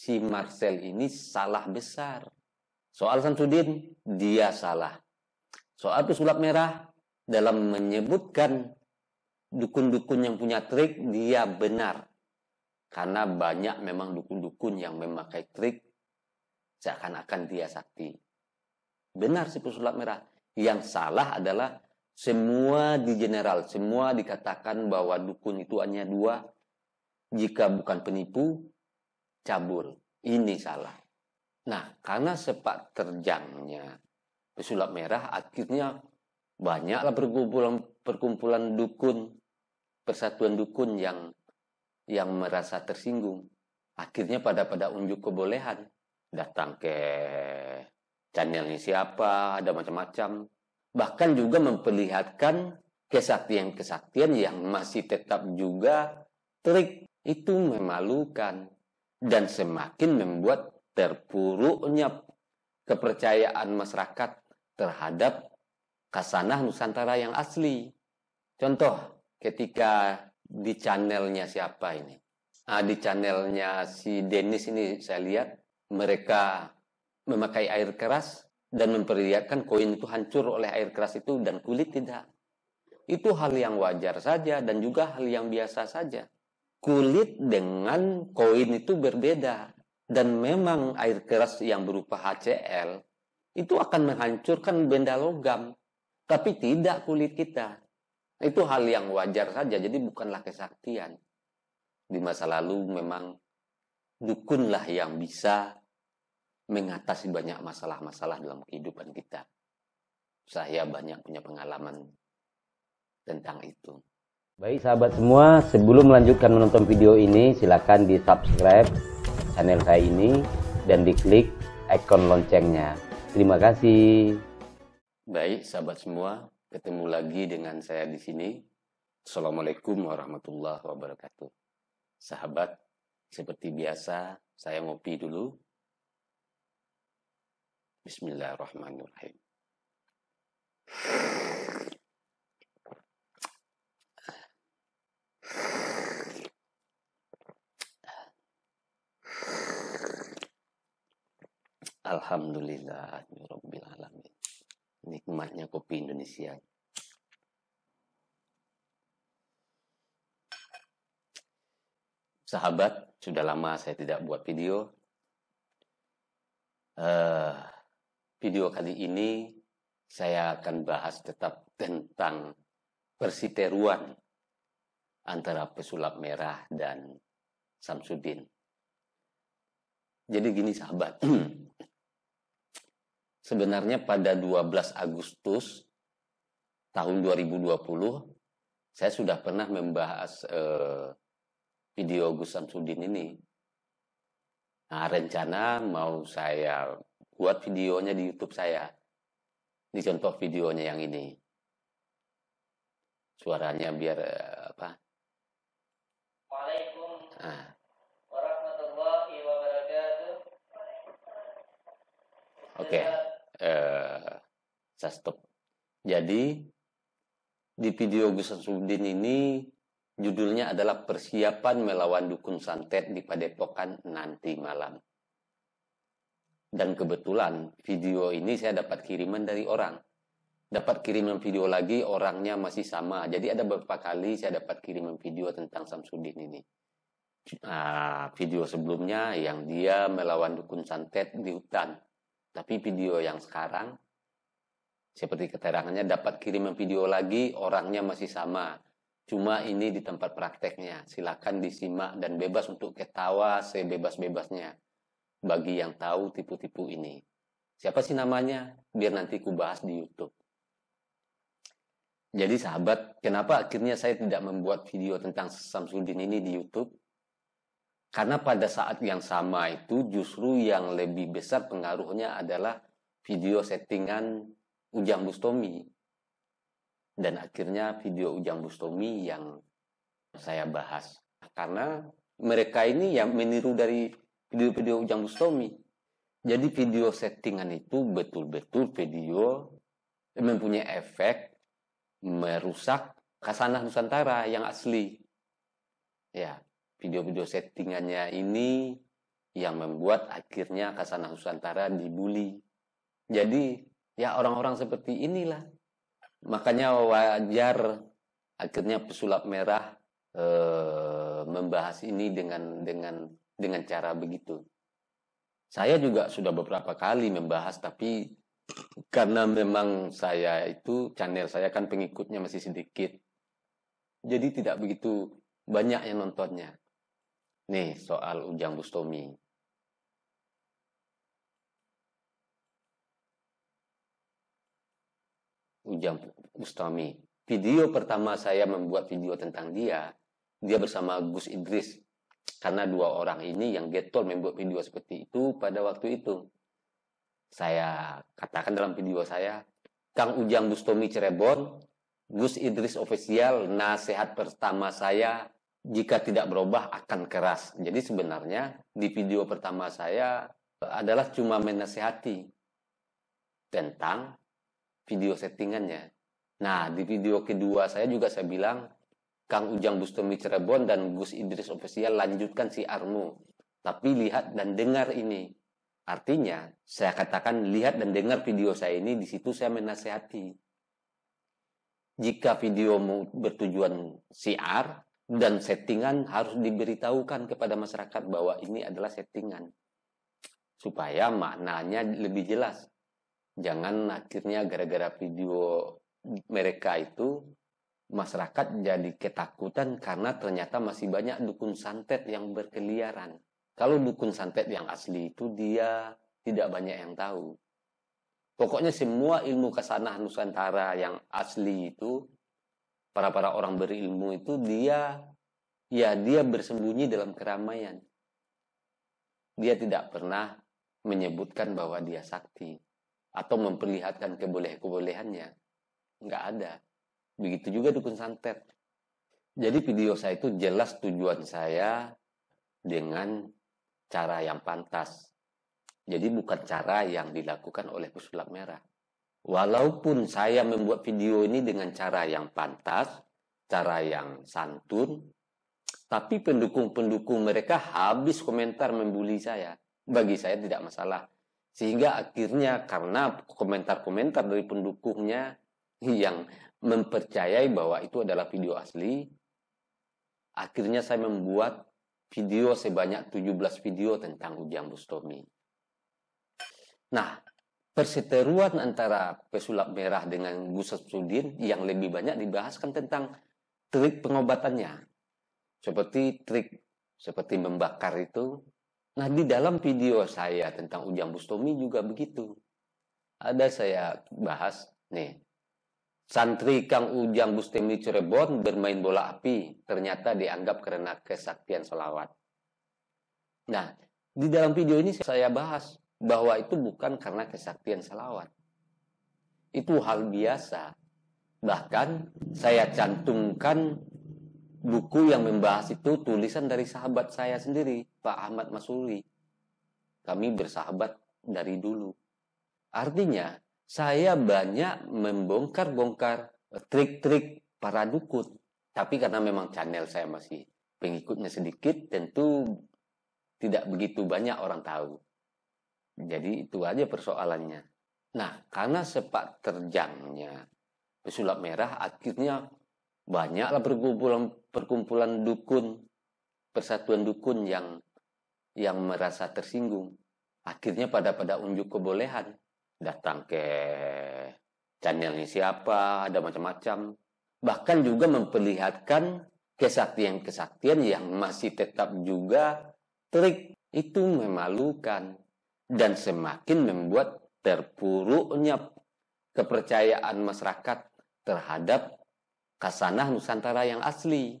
si Marcel ini salah besar. Soal Samsudin, dia salah. Soal pesulap merah, dalam menyebutkan dukun-dukun yang punya trik, dia benar. Karena banyak memang dukun-dukun yang memakai trik, seakan-akan dia sakti. Benar si pesulap merah. Yang salah adalah semua di general, semua dikatakan bahwa dukun itu hanya dua, jika bukan penipu, cabul. Ini salah. Nah, karena sepak terjangnya pesulap merah, akhirnya banyaklah perkumpulan perkumpulan dukun, persatuan dukun yang yang merasa tersinggung. Akhirnya pada pada unjuk kebolehan datang ke channelnya siapa, ada macam-macam. Bahkan juga memperlihatkan kesaktian-kesaktian yang masih tetap juga trik itu memalukan dan semakin membuat terpuruknya kepercayaan masyarakat terhadap kasanah Nusantara yang asli. Contoh, ketika di channelnya siapa ini? Nah, di channelnya si Dennis ini saya lihat mereka memakai air keras dan memperlihatkan koin itu hancur oleh air keras itu dan kulit tidak. Itu hal yang wajar saja dan juga hal yang biasa saja kulit dengan koin itu berbeda dan memang air keras yang berupa HCl itu akan menghancurkan benda logam tapi tidak kulit kita itu hal yang wajar saja jadi bukanlah kesaktian di masa lalu memang dukunlah yang bisa mengatasi banyak masalah-masalah dalam kehidupan kita saya banyak punya pengalaman tentang itu Baik sahabat semua, sebelum melanjutkan menonton video ini, silahkan di subscribe channel saya ini dan diklik ikon loncengnya. Terima kasih. Baik sahabat semua, ketemu lagi dengan saya di sini. Assalamualaikum warahmatullahi wabarakatuh. Sahabat, seperti biasa saya ngopi dulu. Bismillahirrahmanirrahim. Alhamdulillah ya Rabbil Alamin Nikmatnya kopi Indonesia Sahabat, sudah lama saya tidak buat video uh, Video kali ini saya akan bahas tetap tentang persiteruan antara pesulap merah dan Samsudin. Jadi gini sahabat, sebenarnya pada 12 Agustus tahun 2020 saya sudah pernah membahas eh, video Gus Samsudin ini. Nah, rencana mau saya buat videonya di YouTube saya. Ini contoh videonya yang ini. Suaranya biar eh, apa? Warahmatullahi wabarakatuh. Oke. Eh, saya stop. Jadi di video Gus Samsudin ini judulnya adalah persiapan melawan dukun santet di Padepokan nanti malam. Dan kebetulan video ini saya dapat kiriman dari orang. Dapat kiriman video lagi orangnya masih sama. Jadi ada beberapa kali saya dapat kiriman video tentang Samsudin ini. Ah, video sebelumnya yang dia melawan dukun santet di hutan. Tapi video yang sekarang, seperti keterangannya dapat kiriman video lagi, orangnya masih sama. Cuma ini di tempat prakteknya, silakan disimak dan bebas untuk ketawa sebebas-bebasnya. Bagi yang tahu tipu-tipu ini. Siapa sih namanya? Biar nanti ku bahas di Youtube. Jadi sahabat, kenapa akhirnya saya tidak membuat video tentang Samsudin ini di Youtube? Karena pada saat yang sama itu justru yang lebih besar pengaruhnya adalah video settingan Ujang Bustomi. Dan akhirnya video Ujang Bustomi yang saya bahas. Karena mereka ini yang meniru dari video-video Ujang Bustomi. Jadi video settingan itu betul-betul video yang mempunyai efek merusak kasanah Nusantara yang asli. Ya, video-video settingannya ini yang membuat akhirnya Kasana Nusantara dibully. Jadi ya orang-orang seperti inilah. Makanya wajar akhirnya pesulap merah e, membahas ini dengan dengan dengan cara begitu. Saya juga sudah beberapa kali membahas tapi karena memang saya itu channel saya kan pengikutnya masih sedikit. Jadi tidak begitu banyak yang nontonnya. Nih, soal Ujang Bustomi. Ujang Bustomi Video pertama saya membuat video tentang dia, dia bersama Gus Idris. Karena dua orang ini yang getol membuat video seperti itu pada waktu itu. Saya katakan dalam video saya, Kang Ujang Bustomi Cirebon, Gus Idris official, nasihat pertama saya jika tidak berubah akan keras. Jadi sebenarnya di video pertama saya eh, adalah cuma menasehati tentang video settingannya. Nah, di video kedua saya juga saya bilang Kang Ujang Bustomi Cirebon dan Gus Idris Official lanjutkan si Armu. Tapi lihat dan dengar ini. Artinya, saya katakan lihat dan dengar video saya ini, di situ saya menasehati. Jika videomu bertujuan siar, dan settingan harus diberitahukan kepada masyarakat bahwa ini adalah settingan supaya maknanya lebih jelas jangan akhirnya gara-gara video mereka itu masyarakat jadi ketakutan karena ternyata masih banyak dukun santet yang berkeliaran kalau dukun santet yang asli itu dia tidak banyak yang tahu pokoknya semua ilmu kesanah nusantara yang asli itu para para orang berilmu itu dia ya dia bersembunyi dalam keramaian. Dia tidak pernah menyebutkan bahwa dia sakti atau memperlihatkan keboleh kebolehannya Nggak ada. Begitu juga dukun santet. Jadi video saya itu jelas tujuan saya dengan cara yang pantas. Jadi bukan cara yang dilakukan oleh pesulap merah. Walaupun saya membuat video ini dengan cara yang pantas, cara yang santun, tapi pendukung-pendukung mereka habis komentar membuli saya. Bagi saya tidak masalah. Sehingga akhirnya karena komentar-komentar dari pendukungnya yang mempercayai bahwa itu adalah video asli, akhirnya saya membuat video sebanyak 17 video tentang Ujang Bustomi. Nah, perseteruan antara pesulap merah dengan Gus Sudir yang lebih banyak dibahaskan tentang trik pengobatannya. Seperti trik seperti membakar itu. Nah, di dalam video saya tentang Ujang Bustomi juga begitu. Ada saya bahas nih. Santri Kang Ujang Bustomi Cirebon bermain bola api ternyata dianggap karena kesaktian selawat. Nah, di dalam video ini saya bahas bahwa itu bukan karena kesaktian selawat Itu hal biasa. Bahkan saya cantumkan buku yang membahas itu tulisan dari sahabat saya sendiri, Pak Ahmad Masuri. Kami bersahabat dari dulu. Artinya, saya banyak membongkar-bongkar trik-trik para dukun. Tapi karena memang channel saya masih pengikutnya sedikit, tentu tidak begitu banyak orang tahu. Jadi itu aja persoalannya. Nah, karena sepak terjangnya pesulap merah akhirnya banyaklah perkumpulan perkumpulan dukun persatuan dukun yang yang merasa tersinggung akhirnya pada pada unjuk kebolehan datang ke channelnya siapa ada macam-macam bahkan juga memperlihatkan kesaktian-kesaktian yang masih tetap juga trik itu memalukan dan semakin membuat terpuruknya kepercayaan masyarakat terhadap kasanah Nusantara yang asli.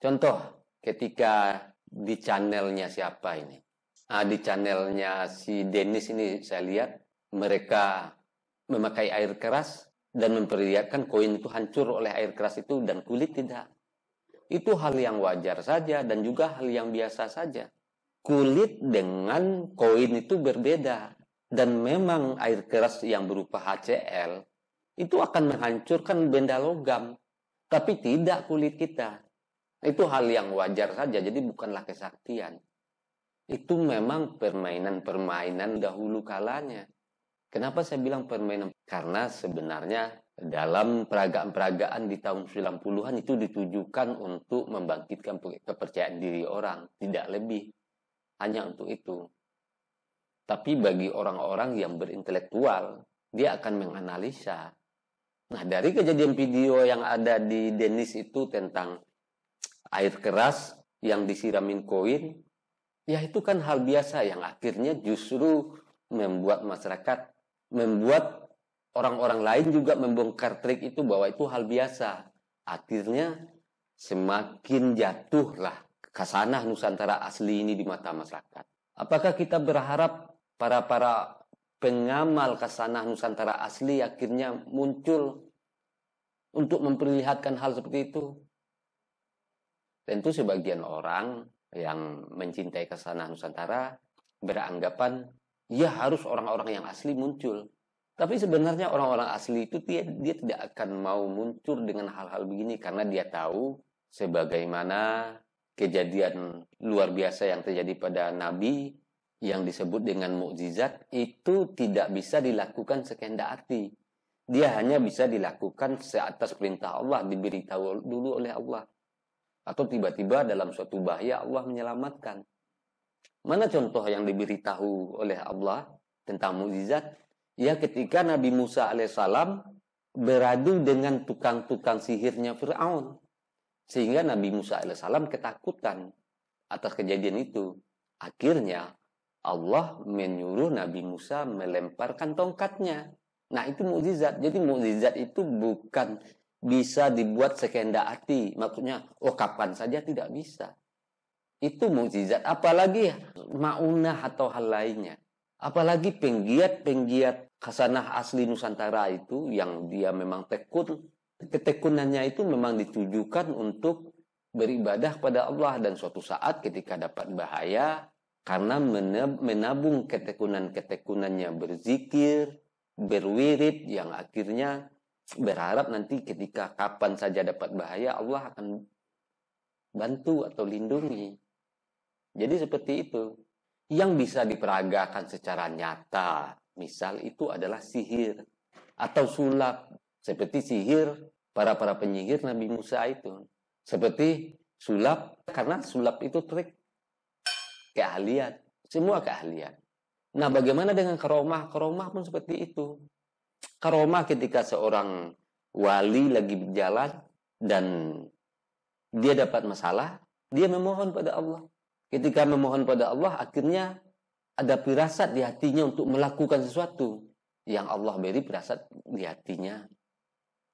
Contoh, ketika di channelnya siapa ini? Ah, di channelnya si Dennis ini saya lihat mereka memakai air keras dan memperlihatkan koin itu hancur oleh air keras itu dan kulit tidak. Itu hal yang wajar saja dan juga hal yang biasa saja kulit dengan koin itu berbeda dan memang air keras yang berupa HCl itu akan menghancurkan benda logam tapi tidak kulit kita itu hal yang wajar saja jadi bukanlah kesaktian itu memang permainan-permainan dahulu kalanya. Kenapa saya bilang permainan? Karena sebenarnya dalam peragaan-peragaan di tahun 90-an itu ditujukan untuk membangkitkan kepercayaan diri orang, tidak lebih hanya untuk itu. Tapi bagi orang-orang yang berintelektual, dia akan menganalisa. Nah, dari kejadian video yang ada di Denis itu tentang air keras yang disiramin koin, ya itu kan hal biasa yang akhirnya justru membuat masyarakat, membuat orang-orang lain juga membongkar trik itu bahwa itu hal biasa. Akhirnya semakin jatuhlah kasanah Nusantara asli ini di mata masyarakat. Apakah kita berharap para para pengamal kasanah Nusantara asli akhirnya muncul untuk memperlihatkan hal seperti itu? Tentu sebagian orang yang mencintai kasanah Nusantara beranggapan ya harus orang-orang yang asli muncul. Tapi sebenarnya orang-orang asli itu dia, dia tidak akan mau muncul dengan hal-hal begini karena dia tahu sebagaimana kejadian luar biasa yang terjadi pada Nabi yang disebut dengan mukjizat itu tidak bisa dilakukan sekenda hati. Dia hanya bisa dilakukan seatas perintah Allah, diberitahu dulu oleh Allah. Atau tiba-tiba dalam suatu bahaya Allah menyelamatkan. Mana contoh yang diberitahu oleh Allah tentang mukjizat? Ya ketika Nabi Musa alaihissalam beradu dengan tukang-tukang sihirnya Fir'aun. Sehingga Nabi Musa alaihissalam ketakutan atas kejadian itu. Akhirnya Allah menyuruh Nabi Musa melemparkan tongkatnya. Nah itu mukjizat. Jadi mukjizat itu bukan bisa dibuat sekehendak hati. Maksudnya, oh kapan saja tidak bisa. Itu mukjizat. Apalagi maunah atau hal lainnya. Apalagi penggiat-penggiat khasanah asli Nusantara itu yang dia memang tekun ketekunannya itu memang ditujukan untuk beribadah pada Allah dan suatu saat ketika dapat bahaya karena menabung ketekunan-ketekunannya berzikir, berwirid yang akhirnya berharap nanti ketika kapan saja dapat bahaya Allah akan bantu atau lindungi. Jadi seperti itu. Yang bisa diperagakan secara nyata, misal itu adalah sihir atau sulap seperti sihir para-para penyihir Nabi Musa itu. Seperti sulap, karena sulap itu trik. Keahlian. Semua keahlian. Nah bagaimana dengan karomah? Karomah pun seperti itu. Karomah ketika seorang wali lagi berjalan dan dia dapat masalah, dia memohon pada Allah. Ketika memohon pada Allah, akhirnya ada pirasat di hatinya untuk melakukan sesuatu yang Allah beri pirasat di hatinya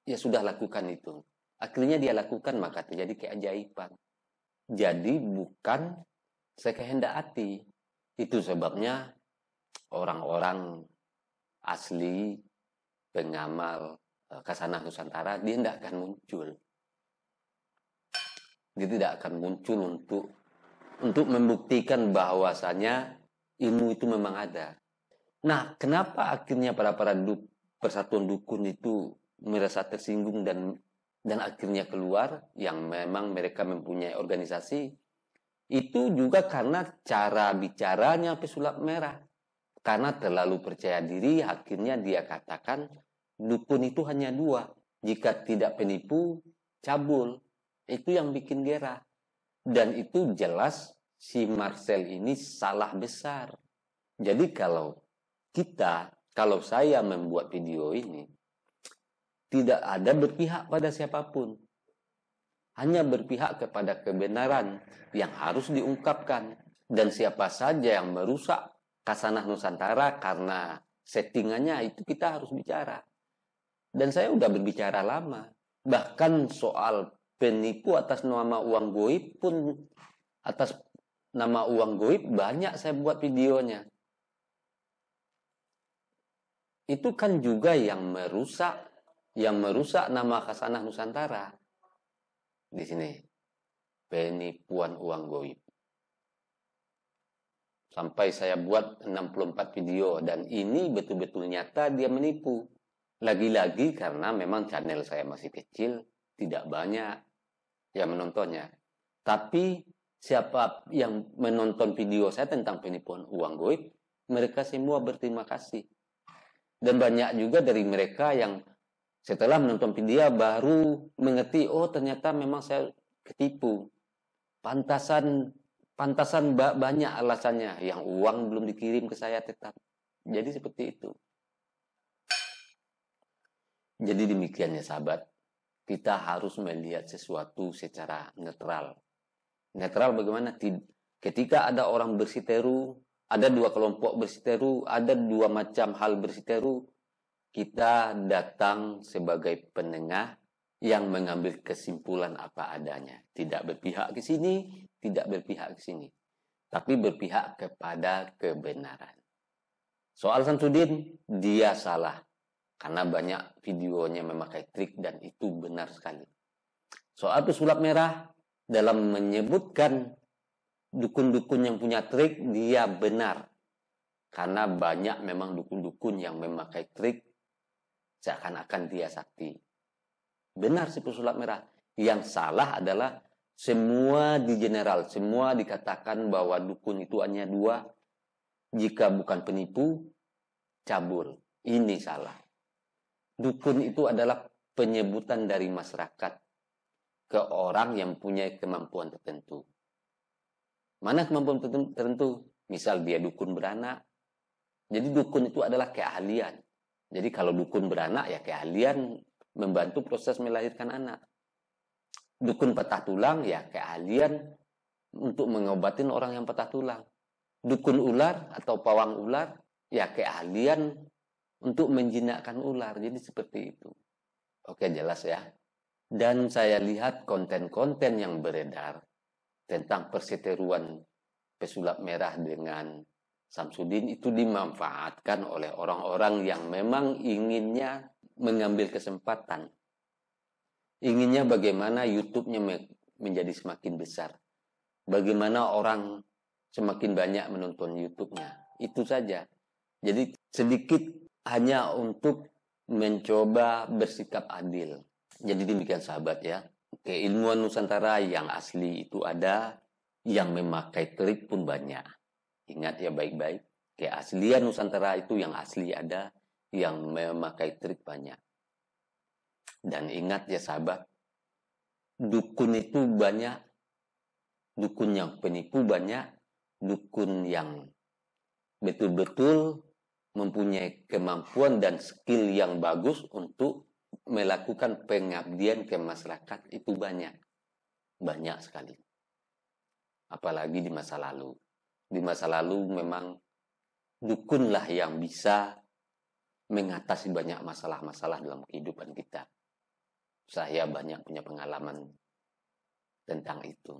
ya sudah lakukan itu. Akhirnya dia lakukan maka terjadi keajaiban. Jadi bukan hati. Itu sebabnya orang-orang asli pengamal e, kasanah Nusantara dia tidak akan muncul. Dia tidak akan muncul untuk untuk membuktikan bahwasanya ilmu itu memang ada. Nah, kenapa akhirnya para para persatuan dukun itu merasa tersinggung dan dan akhirnya keluar yang memang mereka mempunyai organisasi itu juga karena cara bicaranya pesulap merah karena terlalu percaya diri akhirnya dia katakan dukun itu hanya dua jika tidak penipu cabul itu yang bikin gerah dan itu jelas si Marcel ini salah besar jadi kalau kita kalau saya membuat video ini tidak ada berpihak pada siapapun. Hanya berpihak kepada kebenaran yang harus diungkapkan. Dan siapa saja yang merusak kasanah Nusantara karena settingannya itu kita harus bicara. Dan saya sudah berbicara lama. Bahkan soal penipu atas nama uang goib pun atas nama uang goib banyak saya buat videonya. Itu kan juga yang merusak yang merusak nama khasanah Nusantara di sini penipuan uang goib. Sampai saya buat 64 video dan ini betul-betul nyata dia menipu. Lagi-lagi karena memang channel saya masih kecil, tidak banyak yang menontonnya. Tapi siapa yang menonton video saya tentang penipuan uang goib, mereka semua berterima kasih. Dan banyak juga dari mereka yang setelah menonton video baru mengerti, oh ternyata memang saya ketipu. Pantasan pantasan banyak alasannya. Yang uang belum dikirim ke saya tetap. Jadi seperti itu. Jadi demikian ya sahabat, kita harus melihat sesuatu secara netral. Netral bagaimana? Ketika ada orang bersiteru, ada dua kelompok bersiteru, ada dua macam hal bersiteru, kita datang sebagai penengah yang mengambil kesimpulan apa adanya, tidak berpihak ke sini, tidak berpihak ke sini, tapi berpihak kepada kebenaran. Soal Samsudin, dia salah karena banyak videonya memakai trik dan itu benar sekali. Soal pesulap merah, dalam menyebutkan dukun-dukun yang punya trik, dia benar karena banyak memang dukun-dukun yang memakai trik seakan-akan dia sakti. Benar si pesulap merah. Yang salah adalah semua di general, semua dikatakan bahwa dukun itu hanya dua. Jika bukan penipu, cabul. Ini salah. Dukun itu adalah penyebutan dari masyarakat ke orang yang punya kemampuan tertentu. Mana kemampuan tertentu? Misal dia dukun beranak. Jadi dukun itu adalah keahlian jadi kalau dukun beranak ya keahlian membantu proses melahirkan anak. Dukun patah tulang ya keahlian untuk mengobatin orang yang patah tulang. Dukun ular atau pawang ular ya keahlian untuk menjinakkan ular. Jadi seperti itu. Oke jelas ya. Dan saya lihat konten-konten yang beredar tentang perseteruan pesulap merah dengan Samsudin itu dimanfaatkan oleh orang-orang yang memang inginnya mengambil kesempatan. Inginnya bagaimana YouTube-nya menjadi semakin besar. Bagaimana orang semakin banyak menonton YouTube-nya. Itu saja. Jadi sedikit hanya untuk mencoba bersikap adil. Jadi demikian sahabat ya. Keilmuan Nusantara yang asli itu ada, yang memakai trik pun banyak. Ingat ya baik-baik. Keaslian Nusantara itu yang asli ada, yang memakai trik banyak. Dan ingat ya sahabat, dukun itu banyak, dukun yang penipu banyak, dukun yang betul-betul mempunyai kemampuan dan skill yang bagus untuk melakukan pengabdian ke masyarakat itu banyak. Banyak sekali. Apalagi di masa lalu di masa lalu memang dukunlah yang bisa mengatasi banyak masalah-masalah dalam kehidupan kita. Saya banyak punya pengalaman tentang itu.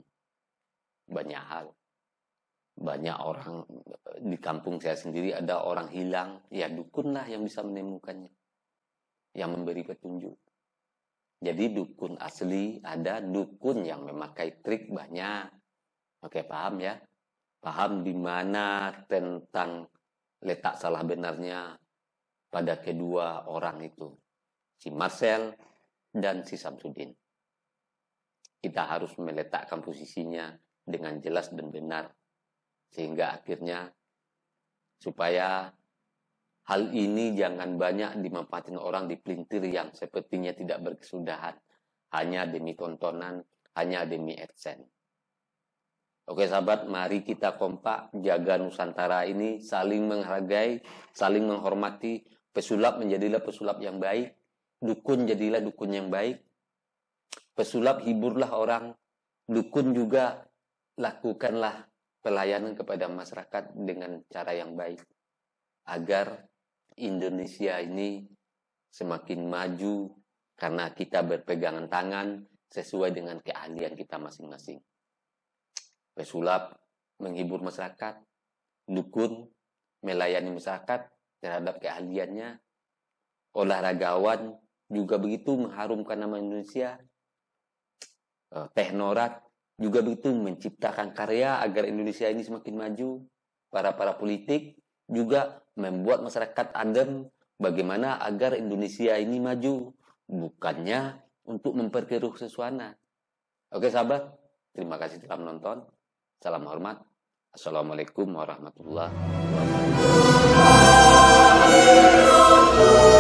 Banyak hal. Banyak orang di kampung saya sendiri ada orang hilang, ya dukunlah yang bisa menemukannya. Yang memberi petunjuk. Jadi dukun asli ada, dukun yang memakai trik banyak. Oke, paham ya? paham di mana tentang letak salah benarnya pada kedua orang itu, si Marcel dan si Samsudin. Kita harus meletakkan posisinya dengan jelas dan benar, sehingga akhirnya supaya hal ini jangan banyak dimanfaatin orang di pelintir yang sepertinya tidak berkesudahan, hanya demi tontonan, hanya demi adsense. Oke sahabat, mari kita kompak jaga Nusantara ini, saling menghargai, saling menghormati. Pesulap menjadilah pesulap yang baik, dukun jadilah dukun yang baik. Pesulap hiburlah orang, dukun juga lakukanlah pelayanan kepada masyarakat dengan cara yang baik. Agar Indonesia ini semakin maju karena kita berpegangan tangan sesuai dengan keahlian kita masing-masing pesulap menghibur masyarakat, dukun melayani masyarakat terhadap keahliannya, olahragawan juga begitu mengharumkan nama Indonesia, eh, teknorat juga begitu menciptakan karya agar Indonesia ini semakin maju, para para politik juga membuat masyarakat adem bagaimana agar Indonesia ini maju, bukannya untuk memperkeruh suasana. Oke sahabat, terima kasih telah menonton. Salam hormat. Assalamualaikum warahmatullahi wabarakatuh.